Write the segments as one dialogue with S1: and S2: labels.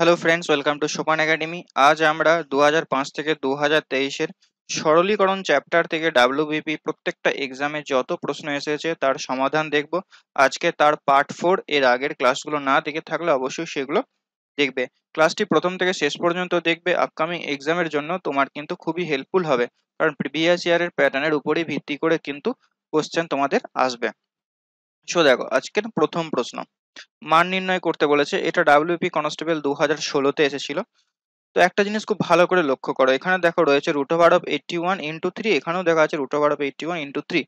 S1: hello friends welcome to Supan academy আজ আমরা দু থেকে দু হাজার তেইশের সরলীকরণ চ্যাপ্টার থেকে ডাব্লিউবিপি প্রত্যেকটা এক্সামে যত প্রশ্ন এসেছে তার সমাধান দেখব আজকে তার পার্ট ফোর এর আগের ক্লাসগুলো না দেখে থাকলে অবশ্যই সেগুলো দেখবে ক্লাসটি প্রথম থেকে শেষ পর্যন্ত দেখবে আপকামিং এক্সামের জন্য তোমার কিন্তু খুবই হেল্পফুল হবে কারণ প্রিভিয়াস ইয়ারের প্যাটার্নের উপরেই ভিত্তি করে কিন্তু কোশ্চেন তোমাদের আসবে সো দেখো আজকের প্রথম প্রশ্ন মান নির্ণয় করতে বলেছে এটা ডাব্লিউপি কনস্টেবল দু হাজার ষোলোতে এসেছিল তো একটা জিনিস খুব ভালো করে লক্ষ্য করো এখানে দেখো রয়েছে root over of eighty one into three এখানেও দেখা আছে root over of eighty one into three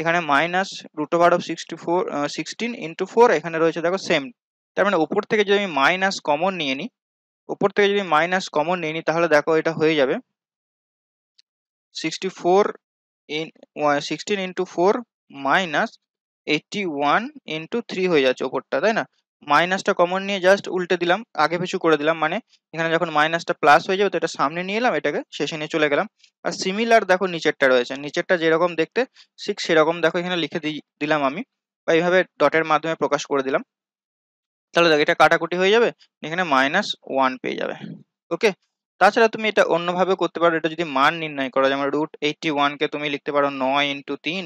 S1: এখানে minus root over of sixty four sixteen into four এখানে রয়েছে দেখো সেম তার মানে উপর থেকে যদি আমি মাইনাস কমন নিয়ে নিই উপর থেকে যদি মাইনাস কমন নিয়ে নিই তাহলে দেখো এটা হয়ে যাবে sixty four in sixteen into four minus eighty one into three হয়ে যাচ্ছে ওপরটা তাই না মাইনাসটা কমন নিয়ে জাস্ট উল্টে দিলাম আগে পিছু করে দিলাম মানে এখানে যখন মাইনাসটা প্লাস হয়ে যাবে তো এটা সামনে নিয়ে এলাম এটাকে শেষে নিয়ে চলে গেলাম আর সিমিলার দেখো নিচেরটা রয়েছে নিচেরটা যেরকম দেখতে ঠিক সেরকম দেখো এখানে লিখে দিলাম আমি বা এইভাবে ডটের মাধ্যমে প্রকাশ করে দিলাম তাহলে দেখো এটা কাটাকুটি হয়ে যাবে এখানে মাইনাস ওয়ান পেয়ে যাবে ওকে তাছাড়া তুমি এটা অন্যভাবে করতে পারো এটা যদি মান নির্ণয় করো যেমন রুট এইটটি ওয়ানকে তুমি লিখতে পারো নয় ইন্টু তিন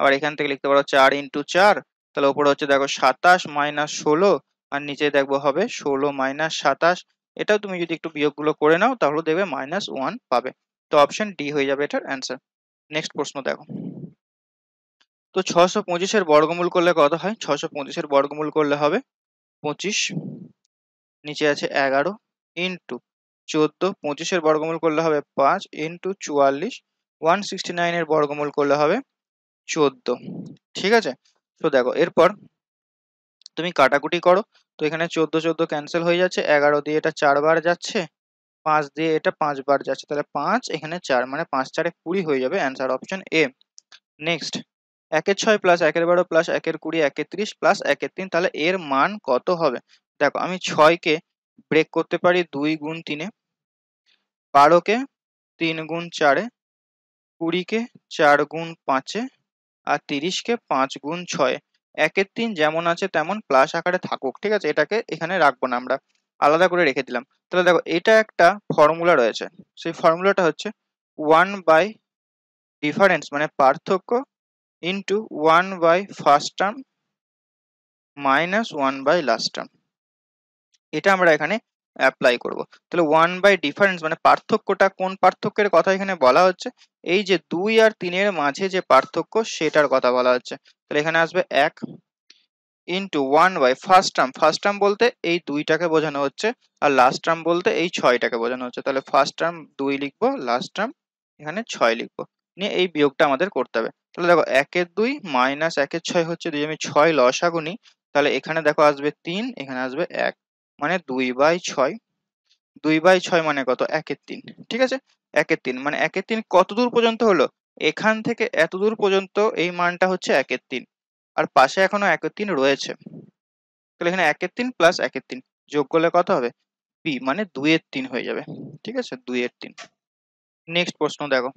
S1: আবার এখান থেকে লিখতে পারো চার ইন্টু চার তাহলে ওপরে হচ্ছে দেখো সাতাশ মাইনাস ষোলো আর নিচে দেখবো হবে ষোলো মাইনাস সাতাশ এটাও তুমি যদি একটু বিয়োগগুলো করে নাও তাহলে দেখবে মাইনাস ওয়ান পাবে তো অপশন ডি হয়ে যাবে এটার অ্যান্সার নেক্সট প্রশ্ন দেখো তো ছশো পঁচিশের বর্গমূল করলে কত হয় ছশো পঁচিশের বর্গমূল করলে হবে পঁচিশ নিচে আছে এগারো ইন্টু চোদ্দো পঁচিশের বর্গমূল করলে হবে পাঁচ ইন্টু চুয়াল্লিশ ওয়ান সিক্সটি নাইনের বর্গমূল করলে হবে চোদ্দ ঠিক আছে তো দেখো এরপর তুমি কাটাকুটি করো তো এখানে চোদ্দ চোদ্দ ক্যান্সেল হয়ে যাচ্ছে এগারো দিয়ে এটা চারবার যাচ্ছে পাঁচ দিয়ে এটা পাঁচবার যাচ্ছে তাহলে পাঁচ এখানে চার মানে পাঁচ চারে কুড়ি হয়ে যাবে অ্যান্সার অপশন এ নেক্সট একের ছয় প্লাস একের বারো প্লাস একের কুড়ি একের ত্রিশ প্লাস একের তিন তাহলে এর মান কত হবে দেখো আমি ছয়কে ব্রেক করতে পারি দুই গুণ তিনে বারোকে তিন গুণ চারে কুড়িকে চার গুণ পাঁচে আর তিরিশকে পাঁচ গুণ ছয় একের তিন যেমন আছে তেমন প্লাস আকারে থাকুক ঠিক আছে এটাকে এখানে রাখবো না আমরা আলাদা করে রেখে দিলাম তাহলে দেখো এটা একটা ফর্মুলা রয়েছে সেই ফর্মুলাটা হচ্ছে ওয়ান বাই ডিফারেন্স মানে পার্থক্য into one by first term minus one by last term এটা আমরা এখানে অ্যাপ্লাই করব তাহলে ওয়ান বাই ডিফারেন্স মানে পার্থক্যটা কোন পার্থক্যের কথা এখানে বলা হচ্ছে এই যে দুই আর তিনের মাঝে যে পার্থক্য সেটার কথা বলা হচ্ছে তাহলে এখানে আসবে এক into one by first term first term বলতে এই দুইটাকে বোঝানো হচ্ছে আর লাস্ট টার্ম বলতে এই ছয়টাকে বোঝানো হচ্ছে তাহলে ফার্স্ট টার্ম দুই লিখবো লাস্ট টার্ম এখানে ছয় লিখবো নিয়ে এই বিয়োগটা আমাদের করতে হবে তাহলে দেখো একের দুই মাইনাস একের ছয় হচ্ছে দুই আমি ছয় লসাগুনি তাহলে এখানে দেখো আসবে তিন এখানে আসবে এক মানে দুই বাই ছয় দুই বাই ছয় মানে কত একের তিন ঠিক আছে একের তিন মানে একের তিন কত দূর পর্যন্ত হলো এখান থেকে এত দূর পর্যন্ত এই মানটা হচ্ছে একের তিন আর পাশে এখনো একের তিন রয়েছে তাহলে এখানে একের তিন প্লাস একের তিন যোগ করলে কত হবে বি মানে দুইয়ের তিন হয়ে যাবে ঠিক আছে দুইয়ের তিন নেক্সট প্রশ্ন দেখো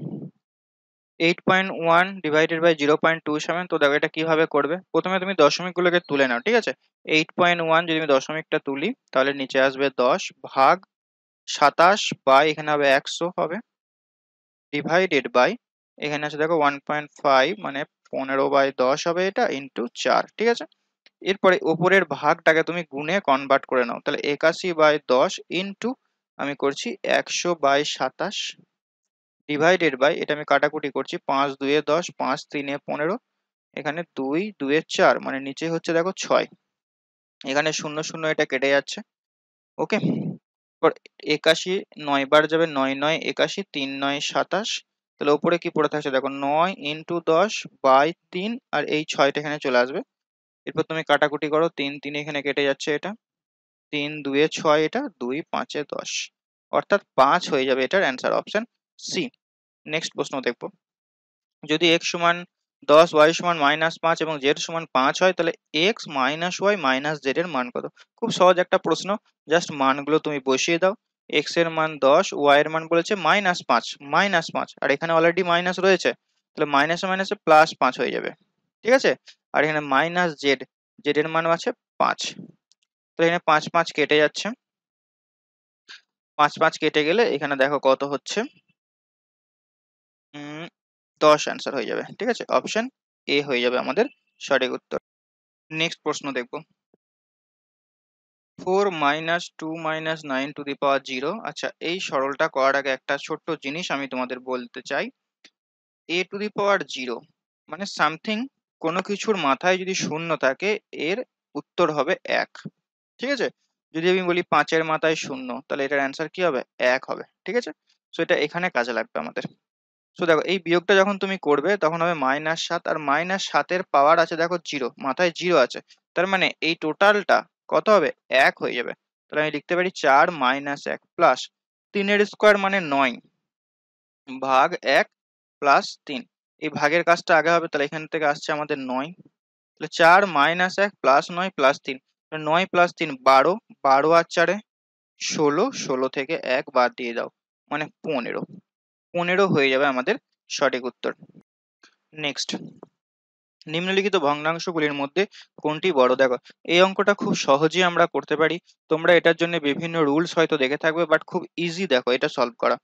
S1: eight point one divided by zero point two seven তো দেখো এটা কীভাবে করবে প্রথমে তুমি দশমিকগুলোকে তুলে নাও ঠিক আছে এইট পয়েন্ট ওয়ান যদি আমি দশমিকটা তুলি তাহলে নিচে আসবে দশ ভাগ সাতাশ বাই এখানে হবে একশো হবে ডিভাইডেড বাই এখানে আছে দেখো ওয়ান পয়েন্ট ফাইভ মানে পনেরো বাই দশ হবে এটা ইন্টু চার ঠিক আছে এরপরে ওপরের ভাগটাকে তুমি গুণে কনভার্ট করে নাও তাহলে একাশি বাই দশ ইন্টু আমি করছি একশো বাই সাতাশ ডিভাইডেড বাই এটা আমি কাটাকুটি করছি পাঁচ দুয়ে দশ পাঁচ তিনে পনেরো এখানে দুই দুয়ে চার মানে নিচে হচ্ছে দেখো ছয় এখানে শূন্য শূন্য এটা কেটে যাচ্ছে ওকে একাশি নয় বার যাবে নয় নয় একাশি তিন নয় সাতাশ তাহলে ওপরে কি পড়ে থাকছে দেখো নয় ইন্টু দশ বাই তিন আর এই ছয়টা এখানে চলে আসবে এরপর তুমি কাটাকুটি করো তিন তিন এখানে কেটে যাচ্ছে এটা তিন দুয়ে ছয় এটা দুই পাঁচে দশ অর্থাৎ পাঁচ হয়ে যাবে এটার অ্যান্সার অপশন সি নেক্সট প্রশ্ন দেখব যদি এক্স সমান দশ ওয়াই সমান মাইনাস পাঁচ এবং জেড সমান পাঁচ হয় তাহলে x minus y minus z এর মান কত খুব সহজ একটা প্রশ্ন জাস্ট মানগুলো তুমি বসিয়ে দাও এক্স এর মান দশ ওয়াই এর মান বলেছে মাইনাস পাঁচ মাইনাস পাঁচ আর এখানে অলরেডি মাইনাস রয়েছে তাহলে মাইনাস মাইনাসে প্লাস পাঁচ হয়ে যাবে ঠিক আছে আর এখানে মাইনাস জেড জেড এর মান আছে পাঁচ তাহলে এখানে পাঁচ পাঁচ কেটে যাচ্ছে পাঁচ পাঁচ কেটে গেলে এখানে দেখো কত হচ্ছে দশ অ্যান্সার হয়ে যাবে ঠিক আছে অপশন এ হয়ে যাবে আমাদের সঠিক উত্তর নেক্সট প্রশ্ন দেখব four minus two minus nine to the power zero আচ্ছা এই সরলটা করার আগে একটা ছোট্ট জিনিস আমি তোমাদের বলতে চাই a to the power zero মানে সামথিং কোনো কিছুর মাথায় যদি শূন্য থাকে এর উত্তর হবে এক ঠিক আছে যদি আমি বলি পাঁচের মাথায় শূন্য তাহলে এটার অ্যান্সার কি হবে এক হবে ঠিক আছে সো এটা এখানে কাজে লাগবে আমাদের সো দেখো এই বিয়োগটা যখন তুমি করবে তখন হবে মাইনাস সাত আর মাইনাস সাতের পাওয়ার আছে দেখো জিরো মাথায় জিরো আছে তার মানে এই টোটালটা কত হবে এক হয়ে যাবে তাহলে আমি লিখতে পারি চার মাইনাস এক প্লাস তিনের স্কোয়ার মানে নয় ভাগ এক প্লাস তিন এই ভাগের কাজটা আগে হবে তাহলে এখান থেকে আসছে আমাদের নয় তাহলে চার মাইনাস এক প্লাস নয় প্লাস তিন নয় প্লাস তিন বারো বারো আর চারে ষোলো ষোলো থেকে এক বাদ দিয়ে দাও মানে পনেরো পনেরো হয়ে যাবে আমাদের সঠিক উত্তর নেক্সট নিম্নলিখিত ভগ্নাংশগুলির মধ্যে কোনটি বড় দেখো এই অঙ্কটা খুব সহজেই আমরা করতে পারি তোমরা এটার জন্য বিভিন্ন রুলস হয়তো দেখে থাকবে বাট খুব ইজি দেখো এটা সলভ করা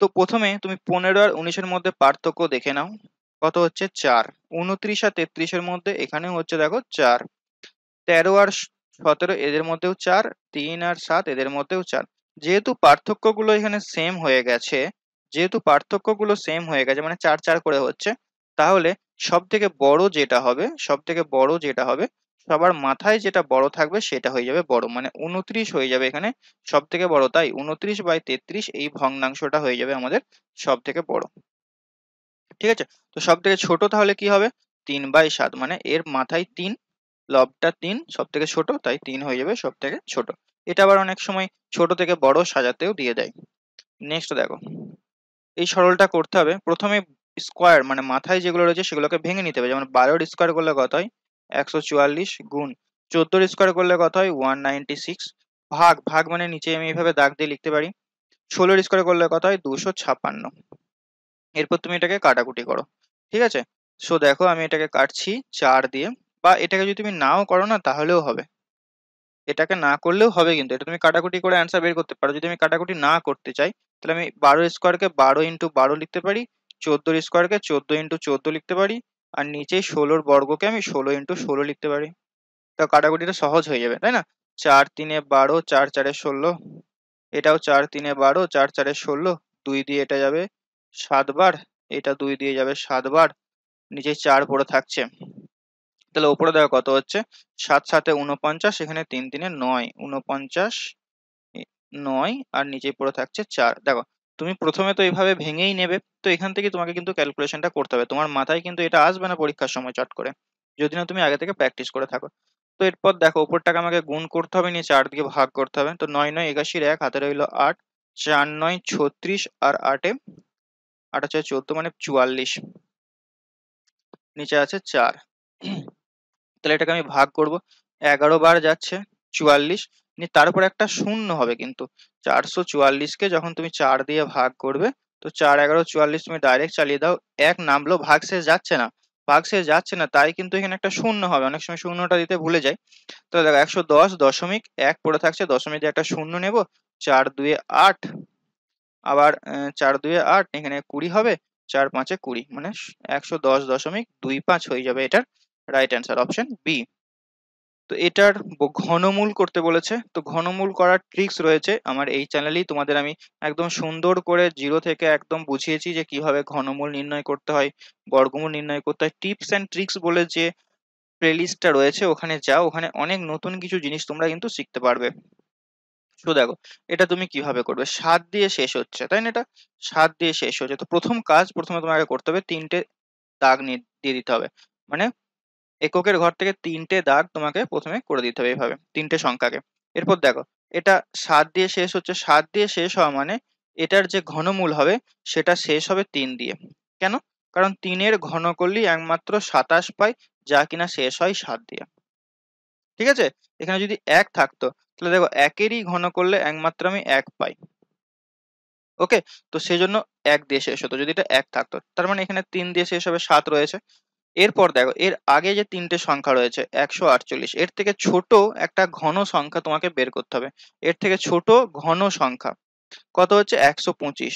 S1: তো প্রথমে তুমি পনেরো আর উনিশের মধ্যে পার্থক্য দেখে নাও কত হচ্ছে চার উনত্রিশ আর তেত্রিশের মধ্যে এখানেও হচ্ছে দেখো চার তেরো আর সতেরো এদের মধ্যেও চার তিন আর সাত এদের মধ্যেও চার যেহেতু পার্থক্যগুলো এখানে সেম হয়ে গেছে যেহেতু পার্থক্যগুলো সেম হয়ে গেছে মানে চার চার করে হচ্ছে তাহলে সব থেকে বড় যেটা হবে সব থেকে বড় যেটা হবে সবার মাথায় যেটা বড় থাকবে সেটা হয়ে যাবে বড় মানে উনত্রিশ হয়ে যাবে এখানে সব থেকে বড় তাই উনত্রিশ বাই তেত্রিশ এই ভগ্নাংশটা হয়ে যাবে আমাদের সব থেকে বড় ঠিক আছে তো সব থেকে ছোট তাহলে কি হবে তিন বাই সাত মানে এর মাথায় তিন লবটা তিন সব থেকে ছোট তাই তিন হয়ে যাবে সব থেকে ছোট এটা আবার অনেক সময় ছোট থেকে বড় সাজাতেও দিয়ে দেয় নেক্সট দেখো এই সরলটা করতে হবে প্রথমে স্কোয়ার মানে মাথায় যেগুলো রয়েছে সেগুলোকে ভেঙে নিতে হবে যেমন বারোর স্কোয়ার করলে কত হয় একশো চুয়াল্লিশ গুণ চোদ্দোর স্কোয়ার করলে কত হয় ওয়ান নাইনটি সিক্স ভাগ ভাগ মানে নিচে আমি এইভাবে দাগ দিয়ে লিখতে পারি ষোলোর স্কোয়ার করলে কত হয় দুশো ছাপ্পান্ন এরপর তুমি এটাকে কাটাকুটি করো ঠিক আছে সো দেখো আমি এটাকে কাটছি চার দিয়ে বা এটাকে যদি তুমি নাও করো না তাহলেও হবে এটাকে না করলেও হবে কিন্তু এটা তুমি কাটাকুটি করে অ্যান্সার বের করতে পারো যদি আমি কাটাকুটি না করতে চাই তাহলে আমি বারো স্কোয়ারকে বারো ইন্টু বারো লিখতে পারি চোদ্দোর স্কোয়ারকে চোদ্দো ইন্টু চোদ্দো লিখতে পারি আর নিচে ষোলোর বর্গকে আমি ষোলো ইন্টু ষোলো লিখতে পারি তো কাটাকুটিটা সহজ হয়ে যাবে তাই না চার তিনে বারো চার চারে ষোলো এটাও চার তিনে বারো চার চারে ষোলো দুই দিয়ে এটা যাবে সাতবার এটা দুই দিয়ে যাবে সাতবার নিচে চার পড়ে থাকছে তাহলে ওপরে দেখো কত হচ্ছে সাত সাতে উনপঞ্চাশ এখানে তিন তিনে নয় উনপঞ্চাশ নয় আর নিচে পড়ে থাকছে চার দেখো তুমি প্রথমে তো এইভাবে ভেঙেই নেবে তো এখান থেকে তোমাকে কিন্তু ক্যালকুলেশনটা করতে হবে তোমার মাথায় কিন্তু এটা আসবে না পরীক্ষার সময় চট করে যদি না তুমি আগে থেকে প্র্যাকটিস করে থাকো তো এরপর দেখো ওপরটাকে আমাকে গুণ করতে হবে নিয়ে চার দিকে ভাগ করতে হবে তো নয় নয় একাশির এক হাতে রইল আট চার নয় ছত্রিশ আর আটে আট আছে চোদ্দ মানে চুয়াল্লিশ নিচে আছে চার তাহলে এটাকে আমি ভাগ করব এগারো বার যাচ্ছে চুয়াল্লিশ নিয়ে তারপর একটা শূন্য হবে কিন্তু চারশো চুয়াল্লিশকে যখন তুমি চার দিয়ে ভাগ করবে তো চার এগারো চুয়াল্লিশ তুমি ডাইরেক্ট চালিয়ে দাও এক নামলো ভাগ শেষ যাচ্ছে না ভাগ শেষ যাচ্ছে না তাই কিন্তু এখানে একটা শূন্য হবে অনেক সময় শূন্যটা দিতে ভুলে যায় তো দেখো একশো দশ দশমিক এক পড়ে থাকছে দশমিক দিয়ে একটা শূন্য নেব চার দুয়ে আট আবার চার দুয়ে আট এখানে কুড়ি হবে চার পাঁচে কুড়ি মানে একশো দশ দশমিক দুই পাঁচ হয়ে যাবে এটার রাইট অ্যান্সার অপশন বি তো এটার ঘনমূল করতে বলেছে তো ঘনমূল করার ট্রিক্স রয়েছে আমার এই চ্যানেলেই তোমাদের আমি একদম সুন্দর করে জিরো থেকে একদম বুঝিয়েছি যে কিভাবে ঘনমূল নির্ণয় করতে হয় বর্গমূল নির্ণয় করতে হয় টিপস অ্যান্ড ট্রিক্স বলে যে প্লেলিস্টটা রয়েছে ওখানে যাও ওখানে অনেক নতুন কিছু জিনিস তোমরা কিন্তু শিখতে পারবে তো দেখো এটা তুমি কিভাবে করবে সাত দিয়ে শেষ হচ্ছে তাই না এটা সাত দিয়ে শেষ হচ্ছে তো প্রথম কাজ প্রথমে তোমাকে করতে হবে তিনটে দাগ দিয়ে দিতে হবে মানে এককের ঘর থেকে তিনটে দাগ তোমাকে প্রথমে করে দিতে হবে এইভাবে তিনটে সংখ্যাকে এরপর দেখো এটা সাত দিয়ে শেষ হচ্ছে সাত দিয়ে শেষ হওয়া মানে এটার যে ঘনমূল হবে সেটা শেষ হবে তিন দিয়ে কেন কারণ তিনের ঘন করলেই একমাত্র সাতাশ পাই যা কিনা শেষ হয় সাত দিয়ে ঠিক আছে এখানে যদি এক থাকতো তাহলে দেখো একেরই ঘন করলে একমাত্র আমি এক পাই ওকে তো সেজন্য এক দিয়ে শেষ হতো যদি এটা এক থাকতো তার মানে এখানে তিন দিয়ে শেষ হবে সাত রয়েছে এরপর দেখো এর আগে যে তিনটে সংখ্যা রয়েছে একশো আটচল্লিশ এর থেকে ছোট একটা ঘন সংখ্যা তোমাকে বের করতে হবে এর থেকে ছোট ঘন সংখ্যা কত হচ্ছে একশো পঁচিশ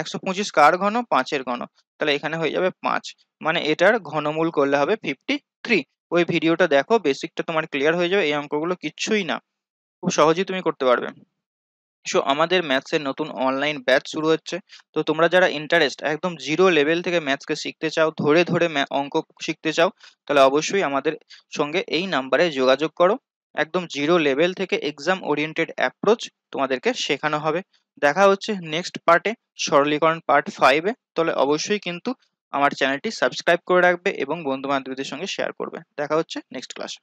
S1: একশো পঁচিশ কার ঘন পাঁচের ঘন তাহলে এখানে হয়ে যাবে পাঁচ মানে এটার ঘনমূল করলে হবে ফিফটি থ্রি ওই ভিডিওটা দেখো বেসিকটা তোমার ক্লিয়ার হয়ে যাবে এই অঙ্কগুলো কিচ্ছুই না খুব সহজেই তুমি করতে পারবে সো আমাদের ম্যাথসের নতুন অনলাইন ব্যাচ শুরু হচ্ছে তো তোমরা যারা ইন্টারেস্ট একদম জিরো লেভেল থেকে ম্যাথসকে শিখতে চাও ধরে ধরে অঙ্ক শিখতে চাও তাহলে অবশ্যই আমাদের সঙ্গে এই নাম্বারে যোগাযোগ করো একদম জিরো লেভেল থেকে এক্সাম ওরিয়েন্টেড অ্যাপ্রোচ তোমাদেরকে শেখানো হবে দেখা হচ্ছে নেক্সট পার্টে সরলীকরণ পার্ট ফাইভে তাহলে অবশ্যই কিন্তু আমার চ্যানেলটি সাবস্ক্রাইব করে রাখবে এবং বন্ধু বান্ধবীদের সঙ্গে শেয়ার করবে দেখা হচ্ছে নেক্সট ক্লাসে